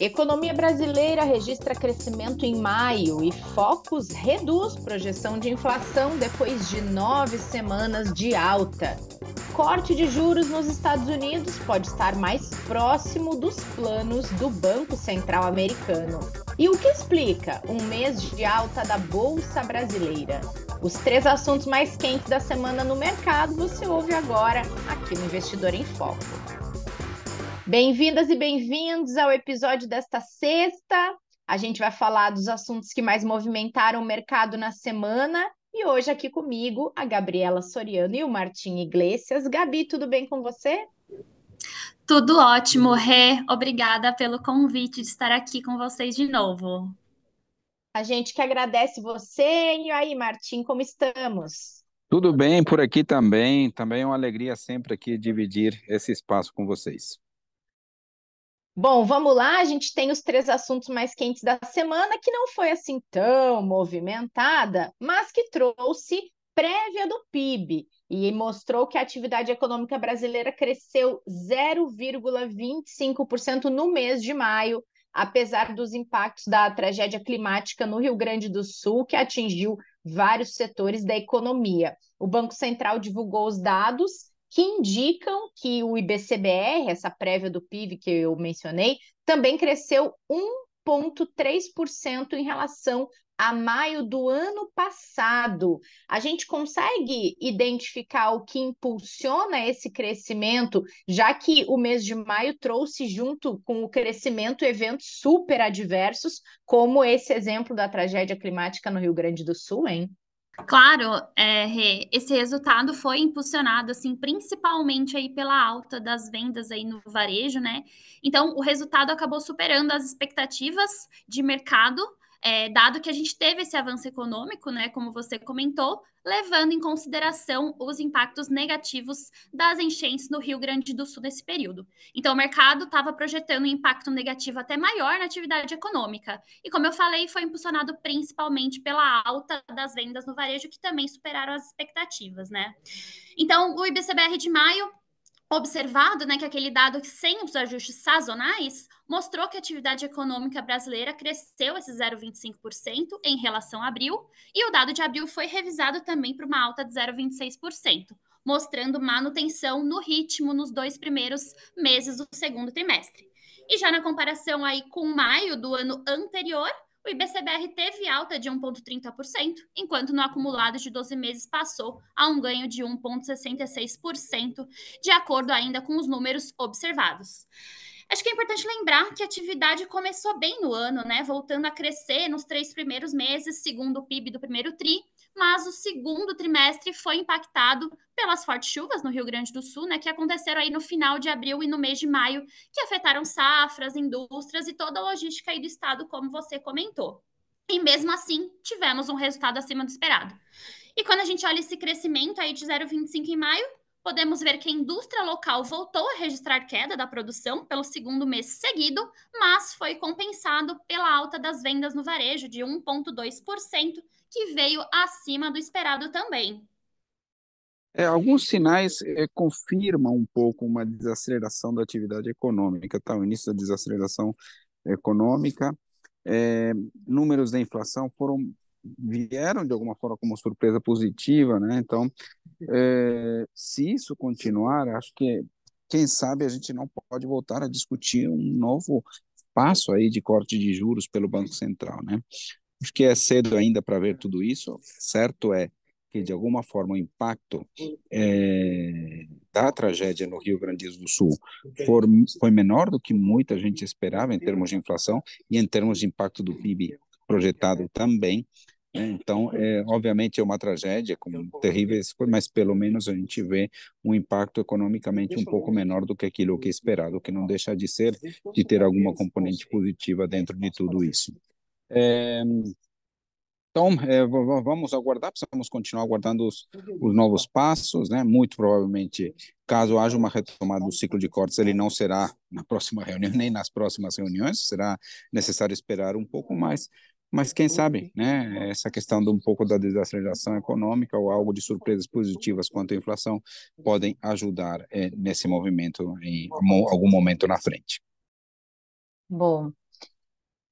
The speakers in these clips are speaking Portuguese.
Economia brasileira registra crescimento em maio e Focus reduz projeção de inflação depois de nove semanas de alta. Corte de juros nos Estados Unidos pode estar mais próximo dos planos do Banco Central Americano. E o que explica um mês de alta da Bolsa Brasileira? Os três assuntos mais quentes da semana no mercado você ouve agora aqui no Investidor em Foco. Bem-vindas e bem-vindos ao episódio desta sexta. A gente vai falar dos assuntos que mais movimentaram o mercado na semana. E hoje aqui comigo a Gabriela Soriano e o Martim Iglesias. Gabi, tudo bem com você? Tudo ótimo, Rê. Obrigada pelo convite de estar aqui com vocês de novo. A gente que agradece você. E aí, Martim, como estamos? Tudo bem por aqui também. Também é uma alegria sempre aqui dividir esse espaço com vocês. Bom, vamos lá, a gente tem os três assuntos mais quentes da semana, que não foi assim tão movimentada, mas que trouxe prévia do PIB e mostrou que a atividade econômica brasileira cresceu 0,25% no mês de maio, apesar dos impactos da tragédia climática no Rio Grande do Sul, que atingiu vários setores da economia. O Banco Central divulgou os dados que indicam que o IBCBR, essa prévia do PIB que eu mencionei, também cresceu 1,3% em relação a maio do ano passado. A gente consegue identificar o que impulsiona esse crescimento, já que o mês de maio trouxe junto com o crescimento eventos super adversos, como esse exemplo da tragédia climática no Rio Grande do Sul, hein? Claro, é, esse resultado foi impulsionado assim principalmente aí pela alta das vendas aí no varejo, né? Então o resultado acabou superando as expectativas de mercado, é, dado que a gente teve esse avanço econômico, né, como você comentou, levando em consideração os impactos negativos das enchentes no Rio Grande do Sul nesse período. Então, o mercado estava projetando um impacto negativo até maior na atividade econômica. E, como eu falei, foi impulsionado principalmente pela alta das vendas no varejo, que também superaram as expectativas, né? Então, o IBCBR de maio observado né, que aquele dado que sem os ajustes sazonais mostrou que a atividade econômica brasileira cresceu esse 0,25% em relação a abril, e o dado de abril foi revisado também para uma alta de 0,26%, mostrando manutenção no ritmo nos dois primeiros meses do segundo trimestre. E já na comparação aí com maio do ano anterior, o IBCBR teve alta de 1,30%, enquanto no acumulado de 12 meses passou a um ganho de 1,66%, de acordo ainda com os números observados. Acho que é importante lembrar que a atividade começou bem no ano, né? Voltando a crescer nos três primeiros meses, segundo o PIB do primeiro TRI, mas o segundo trimestre foi impactado pelas fortes chuvas no Rio Grande do Sul, né, que aconteceram aí no final de abril e no mês de maio, que afetaram safras, indústrias e toda a logística aí do estado, como você comentou. E mesmo assim, tivemos um resultado acima do esperado. E quando a gente olha esse crescimento aí de 0,25 em maio, podemos ver que a indústria local voltou a registrar queda da produção pelo segundo mês seguido, mas foi compensado pela alta das vendas no varejo de 1,2%, que veio acima do esperado também. É, alguns sinais é, confirmam um pouco uma desaceleração da atividade econômica, tá? o início da desaceleração econômica. É, números da inflação foram vieram de alguma forma como surpresa positiva, né? Então, é, se isso continuar, acho que quem sabe a gente não pode voltar a discutir um novo passo aí de corte de juros pelo Banco Central, né? Acho que é cedo ainda para ver tudo isso. Certo é que de alguma forma o impacto é, da tragédia no Rio Grande do Sul for, foi menor do que muita gente esperava em termos de inflação e em termos de impacto do PIB projetado também. Né? Então, é, obviamente é uma tragédia, como terríveis, mas pelo menos a gente vê um impacto economicamente um pouco menor do que aquilo que é esperado, que não deixa de ser, de ter alguma componente positiva dentro de tudo isso. É, então, é, vamos aguardar, precisamos continuar aguardando os, os, novos então. passos, né? Muito provavelmente, caso haja uma retomada do ciclo de cortes, ele não será na próxima reunião, nem nas próximas reuniões, será necessário esperar um pouco mais, mas quem sabe, né? Essa questão de um pouco da desaceleração econômica ou algo de surpresas positivas quanto à inflação podem ajudar é, nesse movimento em algum momento na frente. Bom,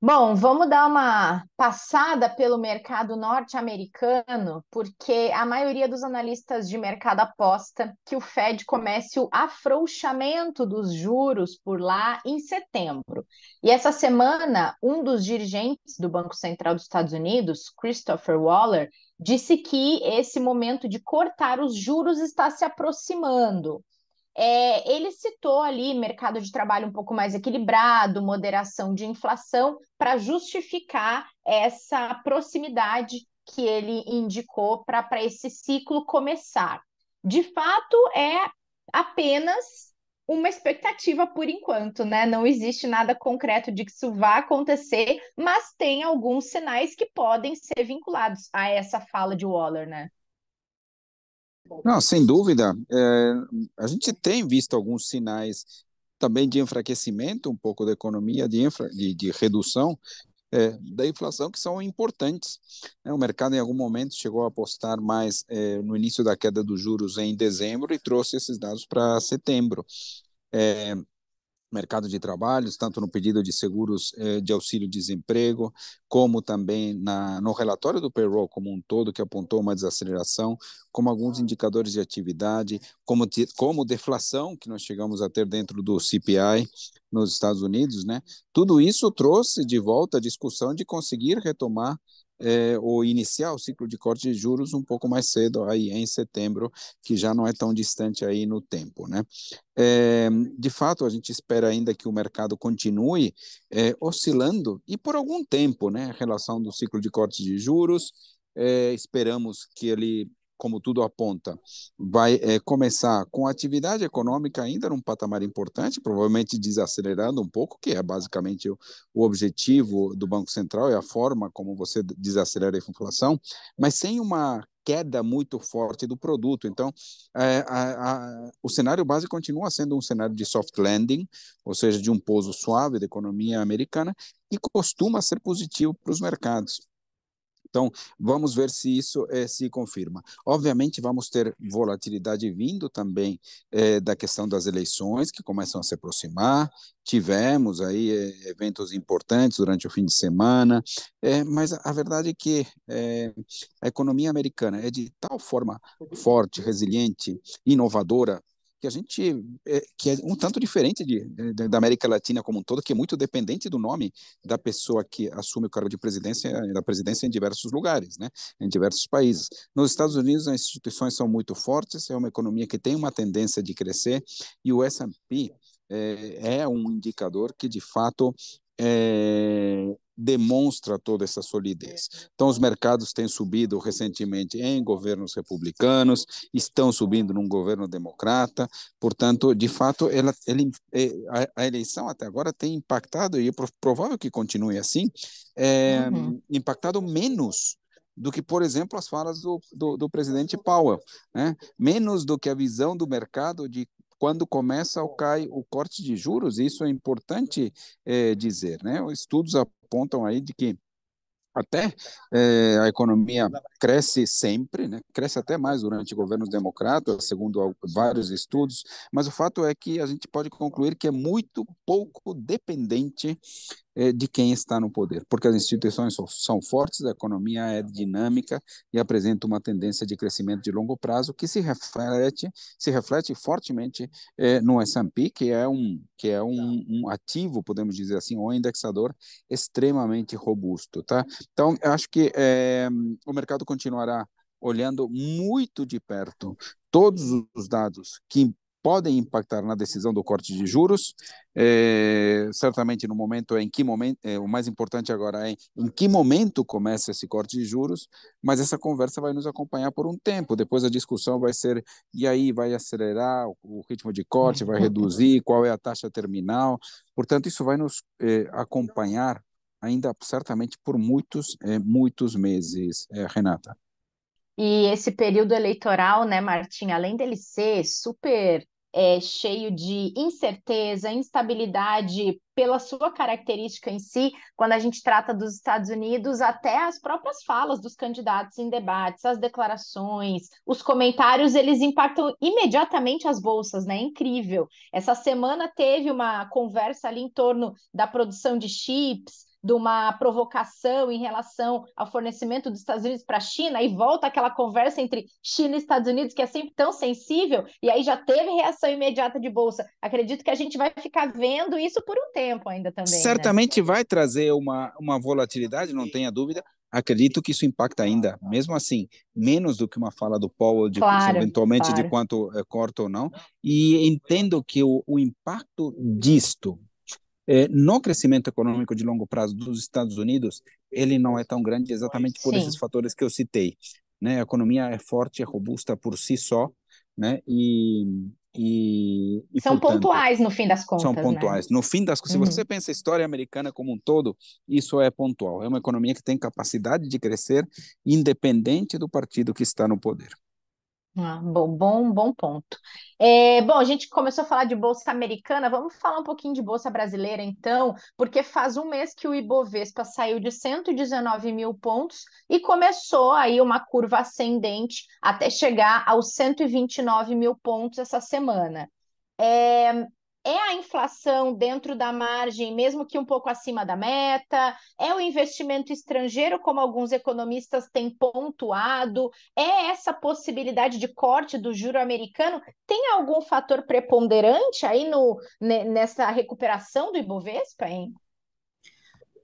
Bom, vamos dar uma passada pelo mercado norte-americano, porque a maioria dos analistas de mercado aposta que o Fed comece o afrouxamento dos juros por lá em setembro. E essa semana, um dos dirigentes do Banco Central dos Estados Unidos, Christopher Waller, disse que esse momento de cortar os juros está se aproximando é, ele citou ali mercado de trabalho um pouco mais equilibrado, moderação de inflação, para justificar essa proximidade que ele indicou para esse ciclo começar. De fato, é apenas uma expectativa por enquanto, né? Não existe nada concreto de que isso vá acontecer, mas tem alguns sinais que podem ser vinculados a essa fala de Waller, né? Não, sem dúvida. É, a gente tem visto alguns sinais também de enfraquecimento um pouco da economia, de, infra, de, de redução é, da inflação, que são importantes. Né? O mercado, em algum momento, chegou a apostar mais é, no início da queda dos juros em dezembro e trouxe esses dados para setembro. É, mercado de trabalho, tanto no pedido de seguros eh, de auxílio-desemprego, como também na, no relatório do payroll como um todo, que apontou uma desaceleração, como alguns indicadores de atividade, como, como deflação que nós chegamos a ter dentro do CPI nos Estados Unidos, né? Tudo isso trouxe de volta a discussão de conseguir retomar é, ou iniciar o ciclo de corte de juros um pouco mais cedo, aí em setembro, que já não é tão distante aí no tempo, né? É, de fato, a gente espera ainda que o mercado continue é, oscilando e por algum tempo, né? A relação do ciclo de corte de juros, é, esperamos que ele como tudo aponta, vai é, começar com a atividade econômica ainda num patamar importante, provavelmente desacelerando um pouco, que é basicamente o, o objetivo do Banco Central e é a forma como você desacelera a inflação, mas sem uma queda muito forte do produto. Então, é, a, a, o cenário base continua sendo um cenário de soft landing, ou seja, de um pouso suave da economia americana, que costuma ser positivo para os mercados. Então, vamos ver se isso eh, se confirma. Obviamente, vamos ter volatilidade vindo também eh, da questão das eleições, que começam a se aproximar. Tivemos aí eh, eventos importantes durante o fim de semana, é, mas a verdade é que a economia americana é de tal forma forte, resiliente, inovadora, que a gente é, que é um tanto diferente de, de, da América Latina como um todo, que é muito dependente do nome da pessoa que assume o cargo de presidência eh, da presidência em diversos lugares, né, em diversos países. Nos Estados Unidos as instituições são muito fortes, é uma economia que tem uma tendência de crescer e o S&P é, eh, é um indicador que de fato é, demonstra toda essa solidez. Uhum. Então, os mercados têm subido recentemente em governos republicanos, estão subindo num governo democrata, portanto, de fato, ela, ele, é, a eleição até agora tem impactado, e é provável que continue assim, é, uhum. impactado menos do que, por exemplo, as falas do, do, do, presidente Powell, né? menos do que a visão do mercado de quando começa ou cai o corte de juros, isso é importante é, dizer, né? Estudos apontam aí de que até é, a economia cresce sempre, né? cresce até mais durante governos democratas, segundo vários estudos, mas o fato é que a gente pode concluir que é muito pouco dependente é, de quem está no poder, porque as instituições são fortes, a economia é dinâmica e apresenta uma tendência de crescimento de longo prazo que se reflete, se reflete fortemente é, no S&P, que é um que é um, um, ativo, podemos dizer assim, um indexador extremamente robusto, tá? Então, acho que é, o mercado continuará olhando muito de perto todos os dados que podem impactar na decisão do corte de juros. É, certamente no momento é em que momento, é, o mais importante agora é em que momento começa esse corte de juros, mas essa conversa vai nos acompanhar por um tempo. Depois a discussão vai ser e aí vai acelerar o, o ritmo de corte, vai reduzir, qual é a taxa terminal. Portanto, isso vai nos é, acompanhar ainda certamente por muitos, é, muitos meses, é, Renata. E esse período eleitoral, né, Martim, além dele ser super é, cheio de incerteza, instabilidade pela sua característica em si, quando a gente trata dos Estados Unidos, até as próprias falas dos candidatos em debates, as declarações, os comentários, eles impactam imediatamente as bolsas, né? É incrível. Essa semana teve uma conversa ali em torno da produção de chips, de uma provocação em relação ao fornecimento dos Estados Unidos para a China, e volta aquela conversa entre China e Estados Unidos, que é sempre tão sensível, e aí já teve reação imediata de Bolsa. Acredito que a gente vai ficar vendo isso por um tempo ainda também. Né? Certamente né? vai trazer uma, uma volatilidade, não tenha dúvida. Acredito que isso impacta ainda, mesmo assim, menos do que uma fala do Powell, de, claro, eventualmente claro. de quanto é, corta ou não. E entendo que o, o impacto disto, eh, no crescimento econômico de longo prazo dos Estados Unidos, ele não é tão grande exatamente por Sim. esses fatores que eu citei. Né? A economia é forte, é robusta por si só, né? E, e, e são portanto, pontuais no fim das contas. São né? pontuais. Né? No fim das contas, uhum. se você uhum. pensa a história americana como um todo, isso é pontual. É uma economia que tem capacidade de crescer independente do partido que está no poder. Ah, bom, bom, bom ponto. É, bom, a gente começou a falar de bolsa americana, vamos falar um pouquinho de bolsa brasileira, então, porque faz um mês que o Ibovespa saiu de 119 mil pontos e começou aí uma curva ascendente até chegar aos 129 mil pontos essa semana. É, é a inflação dentro da margem, mesmo que um pouco acima da meta, é o investimento estrangeiro, como alguns economistas têm pontuado, é essa possibilidade de corte do juro americano? Tem algum fator preponderante aí no, nessa recuperação do Ibovespa, hein?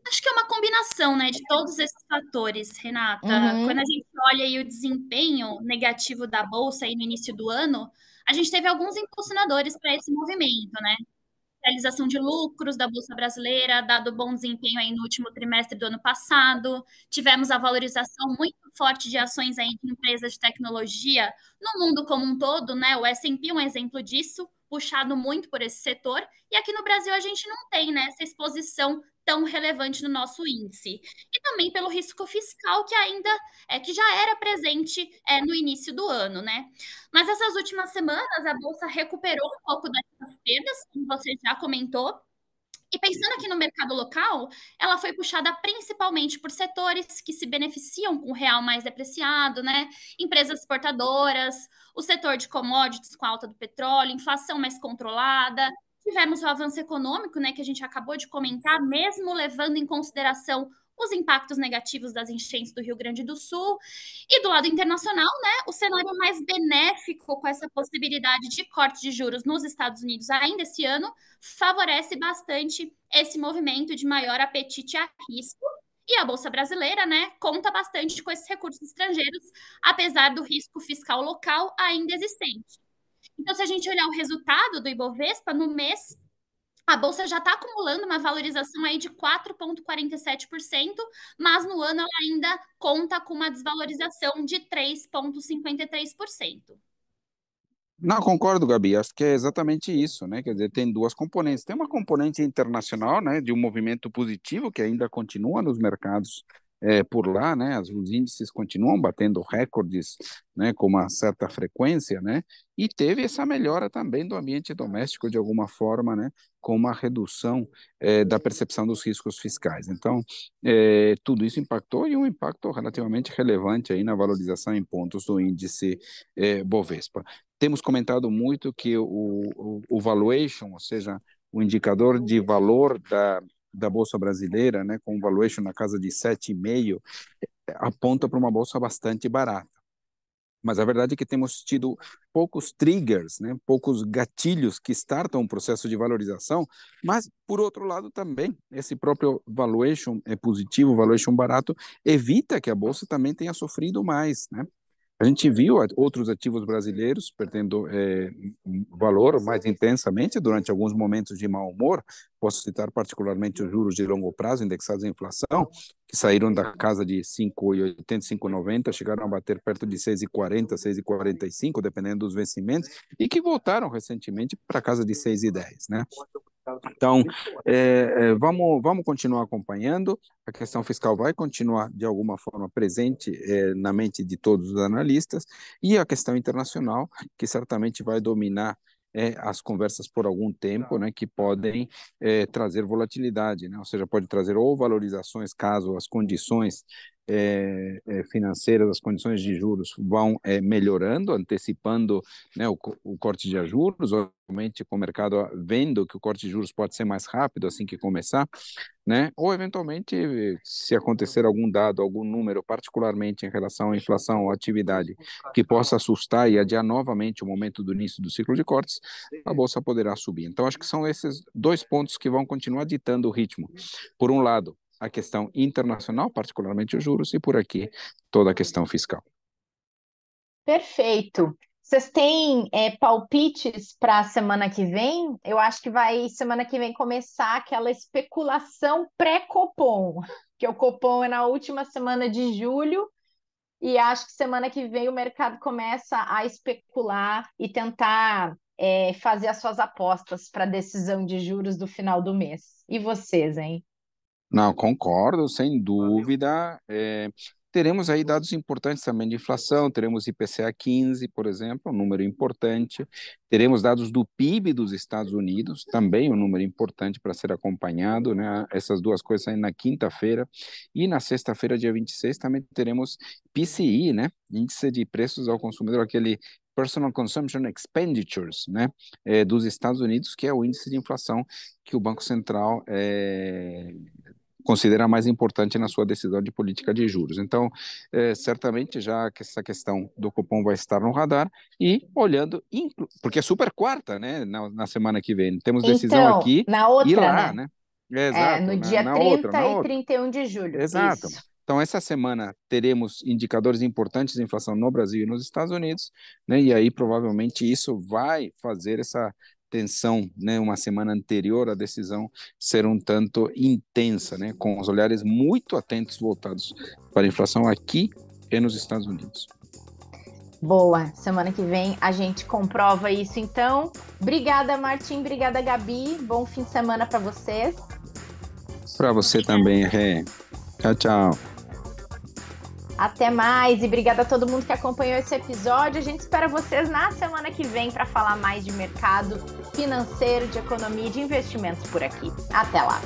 Acho que é uma combinação, né, de todos esses fatores, Renata. Uhum. Quando a gente olha o desempenho negativo da bolsa aí no início do ano, a gente teve alguns impulsionadores para esse movimento, né? realização de lucros da Bolsa Brasileira, dado bom desempenho aí no último trimestre do ano passado. Tivemos a valorização muito forte de ações aí de empresas de tecnologia no mundo como um todo, né? O S&P é um exemplo disso puxado muito por esse setor, e aqui no Brasil a gente não tem né, essa exposição tão relevante no nosso índice. E também pelo risco fiscal que ainda é que já era presente é, no início do ano, né? Mas essas últimas semanas a bolsa recuperou um pouco dessas perdas, como você já comentou, e pensando aqui no mercado local, ela foi puxada principalmente por setores que se beneficiam com o real mais depreciado, né? Empresas exportadoras, o setor de commodities com alta do petróleo, inflação mais controlada. Tivemos o avanço econômico, né, que a gente acabou de comentar, mesmo levando em consideração os impactos negativos das enchentes do Rio Grande do Sul e do lado internacional, né, o cenário mais benéfico com essa possibilidade de corte de juros nos Estados Unidos ainda esse ano favorece bastante esse movimento de maior apetite a risco. E a Bolsa Brasileira, né, conta bastante com esses recursos estrangeiros, apesar do risco fiscal local ainda existente. Então, se a gente olhar o resultado do Ibovespa no mês, a bolsa já está acumulando uma valorização aí de 4,47%, mas no ano ela ainda conta com uma desvalorização de 3,53%. Não, concordo, Gabi. Acho que é exatamente isso, né? Quer dizer, tem duas componentes. Tem uma componente internacional, né, de um movimento positivo que ainda continua nos mercados é, por lá, né, os índices continuam batendo recordes né, com uma certa frequência, né, e teve essa melhora também do ambiente doméstico, de alguma forma, né, com uma redução é, da percepção dos riscos fiscais. Então, é, tudo isso impactou e um impacto relativamente relevante aí na valorização em pontos do índice é, Bovespa. Temos comentado muito que o, o, o valuation, ou seja, o indicador de valor da da Bolsa Brasileira, né, com um valuation na casa de 7,5, aponta para uma bolsa bastante barata. Mas a verdade é que temos tido poucos triggers, né, poucos gatilhos que startam um processo de valorização, mas, por outro lado, também, esse próprio valuation é positivo, valuation barato, evita que a bolsa também tenha sofrido mais, né? A gente viu outros ativos brasileiros perdendo é, valor mais intensamente durante alguns momentos de mau humor. Posso citar particularmente os juros de longo prazo indexados à inflação, que saíram da casa de 5,80, 5,90, chegaram a bater perto de 6,40, 6,45, dependendo dos vencimentos, e que voltaram recentemente para a casa de 6,10. Né? Então, é, é, é, vamos, vamos continuar acompanhando. A questão fiscal vai continuar, de alguma forma, presente é, na mente de todos os analistas, e a questão internacional, que certamente vai dominar é, as conversas por algum tempo, né, que podem trazer volatilidade, né? ou seja, pode trazer ou valorizações caso as condições é, é financeiras, as condições de juros vão é, melhorando, antecipando né, o, o, corte de juros, obviamente com o mercado ah, vendo que o corte de juros pode ser mais rápido assim que começar, né? ou eventualmente se acontecer algum dado, algum número, particularmente em relação à inflação ou atividade, que possa assustar e adiar novamente o momento do início do ciclo de cortes, a Bolsa poderá subir. Então acho que são esses dois pontos que vão continuar ditando o ritmo. Por um lado, a questão internacional, particularmente os juros, e por aqui toda a questão fiscal. Perfeito. Vocês têm é, palpites para a semana que vem? Eu acho que vai semana que vem começar aquela especulação pré-Copom, que o Copom é na última semana de julho, e acho que semana que vem o mercado começa a especular e tentar é, fazer as suas apostas para a decisão de juros do final do mês. E vocês, hein? Não, concordo, sem dúvida. É, teremos aí dados importantes também de inflação, teremos IPCA 15, por exemplo, um número importante. Teremos dados do PIB dos Estados Unidos, também um número importante para ser acompanhado, né? Essas duas coisas aí na quinta-feira. E na sexta-feira, dia 26, também teremos PCI, né? Índice de Preços ao Consumidor, aquele Personal Consumption Expenditures, né, é, dos Estados Unidos, que é o índice de inflação que o Banco Central é, considera mais importante na sua decisão de política de juros. Então, é, certamente já que essa questão do cupom vai estar no radar e olhando, porque é super quarta, né? Na, na semana que vem. Temos decisão então, aqui na outra, e lá, né? né? É, exato, é, no dia na, 30 outra, e 31 de julho. Exato. Isso. Então, essa semana teremos indicadores importantes de inflação no Brasil e nos Estados Unidos, né? e aí provavelmente isso vai fazer essa tensão, né, uma semana anterior à decisão ser um tanto intensa, né, com os olhares muito atentos voltados para a inflação aqui e nos Estados Unidos. Boa, semana que vem a gente comprova isso então. Obrigada, Martin, obrigada, Gabi. Bom fim de semana para vocês. Para você também, Ré. Tchau, tchau. Até mais e obrigada a todo mundo que acompanhou esse episódio. A gente espera vocês na semana que vem para falar mais de mercado financeiro, de economia e de investimentos por aqui. Até lá!